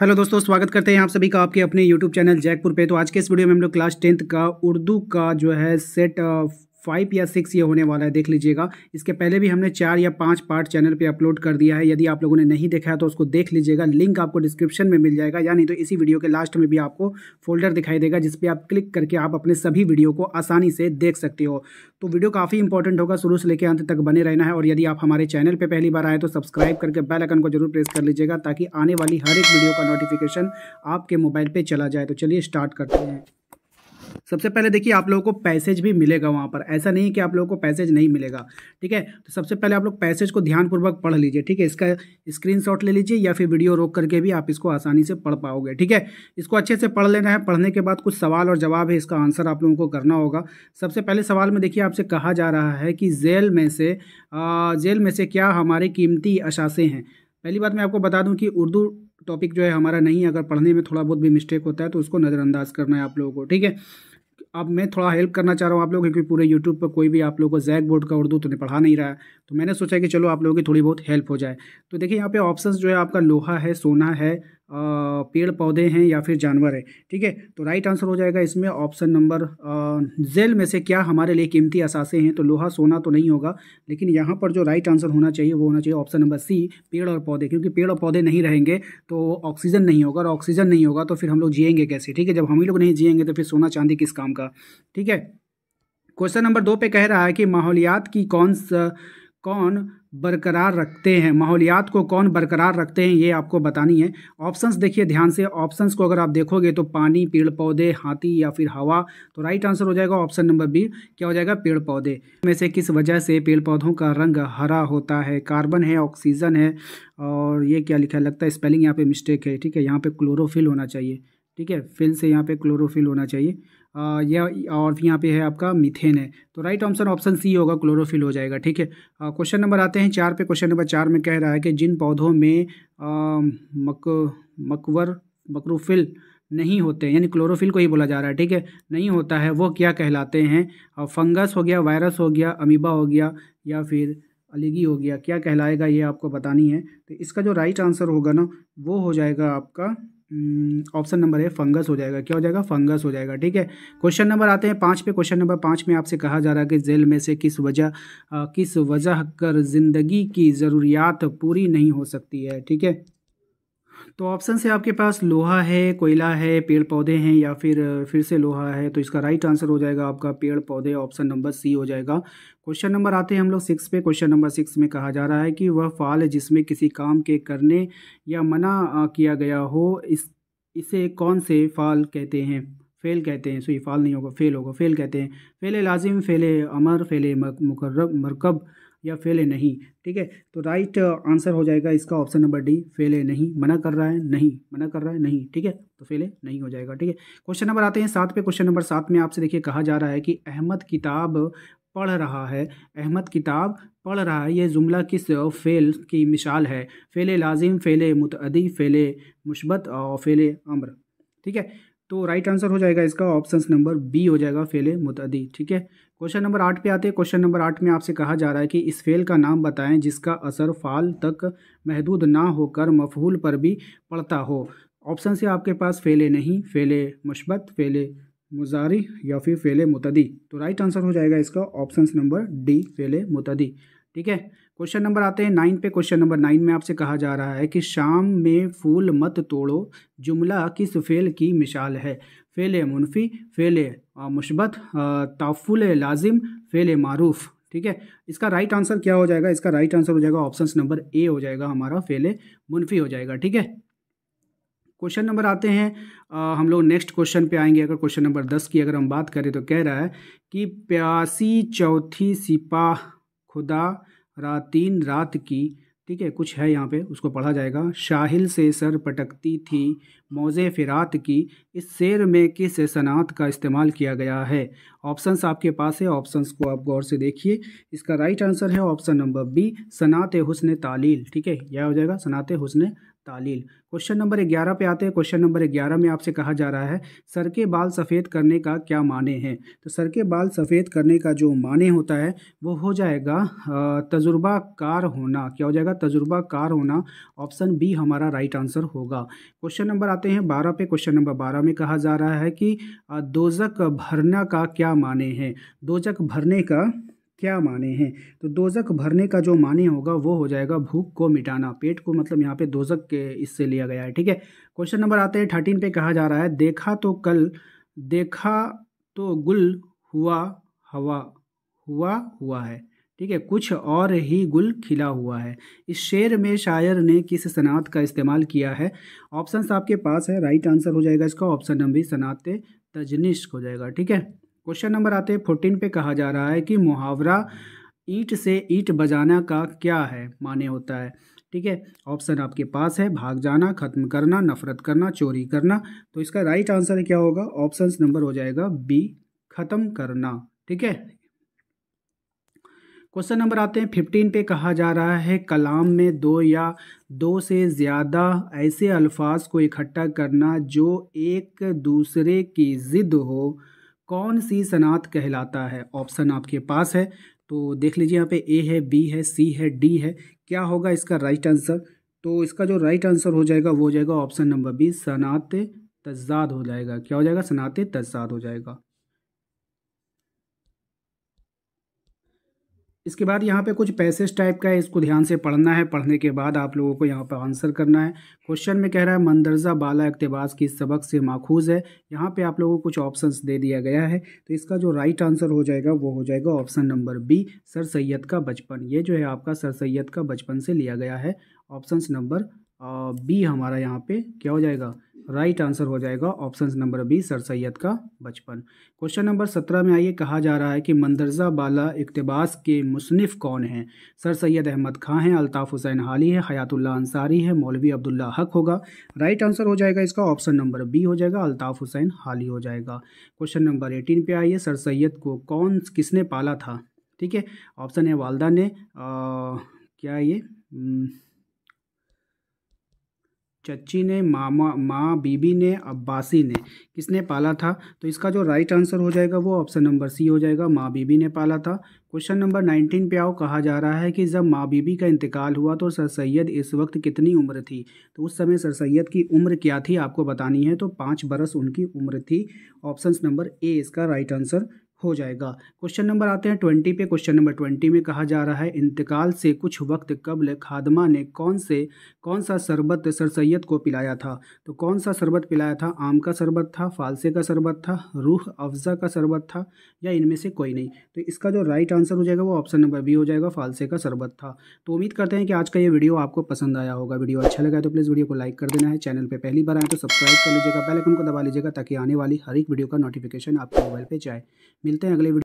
hello दोस्तों स्वागत करते हैं आप सभी का आपके अपने यूट्यूब चैनल जैकपुर पे तो आज के इस वीडियो में हम लोग क्लास टेंथ का उर्दू का जो है सेट फाइव या सिक्स ये होने वाला है देख लीजिएगा इसके पहले भी हमने चार या पांच पार्ट चैनल पे अपलोड कर दिया है यदि आप लोगों ने नहीं देखा है तो उसको देख लीजिएगा लिंक आपको डिस्क्रिप्शन में मिल जाएगा या नहीं तो इसी वीडियो के लास्ट में भी आपको फोल्डर दिखाई देगा जिसपे आप क्लिक करके आप अपने सभी वीडियो को आसानी से देख सकते हो तो वीडियो काफ़ी इंपॉर्टेंट होगा शुरू से लेकर अंत तक बने रहना है और यदि आप हमारे चैनल पर पहली बार आए तो सब्सक्राइब करके बेलाइकन को जरूर प्रेस कर लीजिएगा ताकि आने वाली हर एक वीडियो का नोटिफिकेशन आपके मोबाइल पर चला जाए तो चलिए स्टार्ट करते हैं सबसे पहले देखिए आप लोगों को पैसेज भी मिलेगा वहाँ पर ऐसा नहीं है कि आप लोगों को पैसेज नहीं मिलेगा ठीक है तो सबसे पहले आप लोग पैसेज को ध्यानपूर्वक पढ़ लीजिए ठीक है इसका स्क्रीन ले लीजिए या फिर वीडियो रोक करके भी आप इसको आसानी से पढ़ पाओगे ठीक है इसको अच्छे से पढ़ लेना है पढ़ने के बाद कुछ सवाल और जवाब है इसका आंसर आप लोगों को करना होगा सबसे पहले सवाल में देखिए आपसे कहा जा रहा है कि जेल में से जेल में से क्या हमारे कीमती अशासे हैं पहली बात मैं आपको बता दूं कि उर्दू टॉपिक जो है हमारा नहीं है अगर पढ़ने में थोड़ा बहुत भी मिस्टेक होता है तो उसको नज़रअंदाज करना है आप लोगों को ठीक है अब मैं थोड़ा हेल्प करना चाह रहा हूँ आप लोगों को क्योंकि पूरे यूट्यूब पर कोई भी आप लोगों को जैक बोर्ड का उर्दू तो पढ़ा नहीं रहा है तो मैंने सोचा कि चलो आप लोगों की थोड़ी बहुत हेल्प हो जाए तो देखिए यहाँ पे ऑप्शंस जो है आपका लोहा है सोना है पेड़ पौधे हैं या फिर जानवर है ठीक है तो राइट आंसर हो जाएगा इसमें ऑप्शन नंबर जेल में से क्या हमारे लिए कीमती असासे हैं तो लोहा सोना तो नहीं होगा लेकिन यहाँ पर जो राइट आंसर होना चाहिए वो होना चाहिए ऑप्शन नंबर सी पेड़ और पौधे क्योंकि पेड़ और पौधे नहीं रहेंगे तो ऑक्सीजन नहीं होगा और ऑक्सीजन नहीं होगा तो फिर हम लोग जियेंगे कैसे ठीक है जब हम ही लोग नहीं जियेंगे तो फिर सोना चांदी किस काम का ठीक है क्वेश्चन नंबर दो पे कह रहा है कि माहौलियात की कौन सा कौन बरकरार रखते हैं माहौलियात को कौन बरकरार रखते हैं ये आपको बतानी है ऑप्शंस देखिए ध्यान से ऑप्शंस को अगर आप देखोगे तो पानी पेड़ पौधे हाथी या फिर हवा तो राइट आंसर हो जाएगा ऑप्शन नंबर बी क्या हो जाएगा पेड़ पौधे में से किस वजह से पेड़ पौधों का रंग हरा होता है कार्बन है ऑक्सीजन है और ये क्या लिखा लगता है स्पेलिंग यहाँ पर मिस्टेक है ठीक है यहाँ पर क्लोरोफिल होना चाहिए ठीक है फिल से यहाँ पे क्लोरोफिल होना चाहिए आ, यह और यहाँ पे है आपका मिथेन है तो राइट ऑप्शन ऑप्शन सी होगा क्लोरोफिल हो जाएगा ठीक है क्वेश्चन नंबर आते हैं चार पे क्वेश्चन नंबर चार में कह रहा है कि जिन पौधों में आ, मक मकवर मकरूफिल नहीं होते यानी क्लोरोफिल को ही बोला जा रहा है ठीक है नहीं होता है वो क्या कहलाते हैं फंगस हो गया वायरस हो गया अमीबा हो गया या फिर अलीगी हो गया क्या कहलाएगा ये आपको बतानी है तो इसका जो राइट आंसर होगा ना वो हो जाएगा आपका ऑप्शन नंबर है फंगस हो जाएगा क्या हो जाएगा फंगस हो जाएगा ठीक है क्वेश्चन नंबर आते हैं पाँच पे क्वेश्चन नंबर पाँच में आपसे कहा जा रहा है कि जेल में से किस वजह किस वजह कर ज़िंदगी की ज़रूरियात पूरी नहीं हो सकती है ठीक है तो ऑप्शन से आपके पास लोहा है कोयला है पेड़ पौधे हैं या फिर फिर से लोहा है तो इसका राइट आंसर हो जाएगा आपका पेड़ पौधे ऑप्शन नंबर सी हो जाएगा क्वेश्चन नंबर आते हैं हम लोग सिक्स पे क्वेश्चन नंबर सिक्स में कहा जा रहा है कि वह फाल जिसमें किसी काम के करने या मना किया गया हो इस इसे कौन से फाल कहते हैं फेल कहते हैं सो ये फाल नहीं होगा फेल होगा फेल कहते हैं फेल लाजिम फेल अमर फेल मकर्रब मरकब या फेल है नहीं ठीक है तो राइट आंसर uh, हो जाएगा इसका ऑप्शन नंबर डी फेल है नहीं मना कर रहा है नहीं मना कर रहा है नहीं ठीक है तो फेल है नहीं हो जाएगा ठीक है क्वेश्चन नंबर आते हैं सात पे क्वेश्चन नंबर सात में आपसे देखिए कहा जा रहा है कि अहमद किताब पढ़ रहा है अहमद किताब पढ़ रहा है यह जुमला किस uh, फ़ेल की मिसाल है फ़ेल लाजिम फ़ेल मुतदी फ़ेल मुशबत और फ़ेल अम्र ठीक है तो राइट आंसर हो जाएगा इसका ऑप्शन नंबर बी हो जाएगा फेले मुतदी ठीक है क्वेश्चन नंबर आठ पे आते हैं क्वेश्चन नंबर आठ में आपसे कहा जा रहा है कि इस फेल का नाम बताएं जिसका असर फाल तक महदूद ना होकर मफहूल पर भी पड़ता हो ऑप्शन से आपके पास फेले नहीं फेले मशबत फेले मुजारी या फिर फेले मुतदी तो राइट आंसर हो जाएगा इसका ऑप्शन नंबर डी फेले मुतदी ठीक है क्वेश्चन नंबर आते हैं नाइन पे क्वेश्चन नंबर नाइन में आपसे कहा जा रहा है कि शाम में फूल मत तोड़ो जुमला किस फेल की मिसाल है फेल मुनफी फेल मुशबत ताफुल लाजिम फेल मारूफ ठीक है इसका राइट आंसर क्या हो जाएगा इसका राइट आंसर हो जाएगा ऑप्शन नंबर ए हो जाएगा हमारा फेल मुनफी हो जाएगा ठीक है क्वेश्चन नंबर आते हैं आ, हम लोग नेक्स्ट क्वेश्चन पे आएंगे अगर क्वेश्चन नंबर दस की अगर हम बात करें तो कह रहा है कि प्यासी चौथी सिपाह खुदा तीन रात की ठीक है कुछ है यहाँ पे उसको पढ़ा जाएगा शाहिल से सर पटकती थी मौजे फ़िरात की इस शेर में किस सनात का इस्तेमाल किया गया है ऑप्शंस आपके पास है ऑप्शंस को आप गौर से देखिए इसका राइट आंसर है ऑप्शन नंबर बी सनात हुसन तालील ठीक है यह हो जाएगा सनात हुसन तालील क्वेश्चन नंबर ग्यारह पे आते हैं क्वेश्चन नंबर ग्यारह में आपसे कहा जा रहा है सर के बाल सफ़ेद करने का क्या माने हैं तो सर के बाल सफ़ेद करने का जो माने होता है वो हो जाएगा तजुर्बाकार होना क्या हो जाएगा तजुर्बाकार होना ऑप्शन बी हमारा राइट आंसर होगा क्वेश्चन नंबर आते हैं बारह पे क्वेश्चन नंबर बारह में कहा जा रहा है कि दोजक भरना का क्या माने हैं दोजक भरने का क्या माने हैं तो दोजक भरने का जो माने होगा वो हो जाएगा भूख को मिटाना पेट को मतलब यहाँ पे दोजक के इससे लिया गया है ठीक है क्वेश्चन नंबर आते हैं थर्टीन पे कहा जा रहा है देखा तो कल देखा तो गुल हुआ हवा हुआ हुआ है ठीक है कुछ और ही गुल खिला हुआ है इस शेर में शायर ने किस सनात का इस्तेमाल किया है ऑप्शन आपके पास है राइट आंसर हो जाएगा इसका ऑप्शन नंबर सनात तजनिश हो जाएगा ठीक है क्वेश्चन नंबर आते हैं फोर्टीन पे कहा जा रहा है कि मुहावरा ईट से ईट बजाना का क्या है माने होता है ठीक है ऑप्शन आपके पास है भाग जाना खत्म करना नफरत करना चोरी करना तो इसका राइट आंसर क्या होगा ऑप्शन नंबर हो जाएगा बी खत्म करना ठीक है क्वेश्चन नंबर आते हैं फिफ्टीन पे कहा जा रहा है कलाम में दो या दो से ज़्यादा ऐसे अल्फाज को इकट्ठा करना जो एक दूसरे की ज़िद हो कौन सी सनात कहलाता है ऑप्शन आपके पास है तो देख लीजिए यहाँ पे ए है बी है सी है डी है क्या होगा इसका राइट आंसर तो इसका जो राइट आंसर हो जाएगा वो हो जाएगा ऑप्शन नंबर बी सनात तजाद हो जाएगा क्या हो जाएगा सनात तजाद हो जाएगा इसके बाद यहाँ पे कुछ पैसेज टाइप का है इसको ध्यान से पढ़ना है पढ़ने के बाद आप लोगों को यहाँ पर आंसर करना है क्वेश्चन में कह रहा है मंदरजा बाला अकतबास की सबक से माखूज है यहाँ पे आप लोगों को कुछ ऑप्शंस दे दिया गया है तो इसका जो राइट आंसर हो जाएगा वो हो जाएगा option number B sir Syed का बचपन ये जो है आपका सर सैयद का बचपन से लिया गया है ऑप्शन नंबर बी हमारा यहाँ पर क्या हो जाएगा राइट आंसर हो जाएगा option number B sir Syed का बचपन क्वेश्चन नंबर सत्रह में आइए कहा जा रहा है कि मंदरजा बाला इकतबास के मुसनफ़ कौन हैं सर सैयद अहमद खां हैं अल्ताफ़ हुसैन हाली है हयातुल्ला अंसारी है मौलवी अब्दुल्ला हक होगा राइट आंसर हो जाएगा इसका ऑप्शन नंबर बी हो जाएगा अल्ताफ़ हुसैन हाली हो जाएगा क्वेश्चन नंबर एटीन पे आइए सर सैयद को कौन किसने पाला था ठीक है ऑप्शन है वालदा ने आ, क्या ये चच्ची ने मामा माँ बीबी ने अब्बासी ने किसने पाला था तो इसका जो राइट आंसर हो जाएगा वो ऑप्शन नंबर सी हो जाएगा माँ बीबी ने पाला था क्वेश्चन नंबर नाइनटीन पे आओ कहा जा रहा है कि जब माँ बीबी का इंतकाल हुआ तो सर सैयद इस वक्त कितनी उम्र थी तो उस समय सर सैयद की उम्र क्या थी आपको बतानी है तो पाँच बरस उनकी उम्र थी ऑप्शन नंबर ए इसका राइट आंसर हो जाएगा क्वेश्चन नंबर आते हैं ट्वेंटी पे क्वेश्चन नंबर ट्वेंटी में कहा जा रहा है इंतकाल से कुछ वक्त कबल खादमा ने कौन से कौन सा शरबत सर सैद को पिलाया था तो कौन सा शरबत पिलाया था आम का शरबत था फालसे का शरबत था रूह अफजा का शरबत था या इनमें से कोई नहीं तो इसका जो राइट आंसर हो जाएगा वो ऑप्शन नंबर बी हो जाएगा फालसे का शरबत था तो उम्मीद करते हैं कि आज का ये वीडियो आपको पसंद आया होगा वीडियो अच्छा लगा तो प्लीज़ वीडियो को लाइक कर देना है चैनल पर पहली बार आए तो सब्सक्राइब कर लीजिएगा पहले आइकन को दबा लीजिएगा ताकि आने वाली हर एक वीडियो का नोटिफिकेशन आपके मोबाइल पर जाए मिलते हैं अगले वीडियो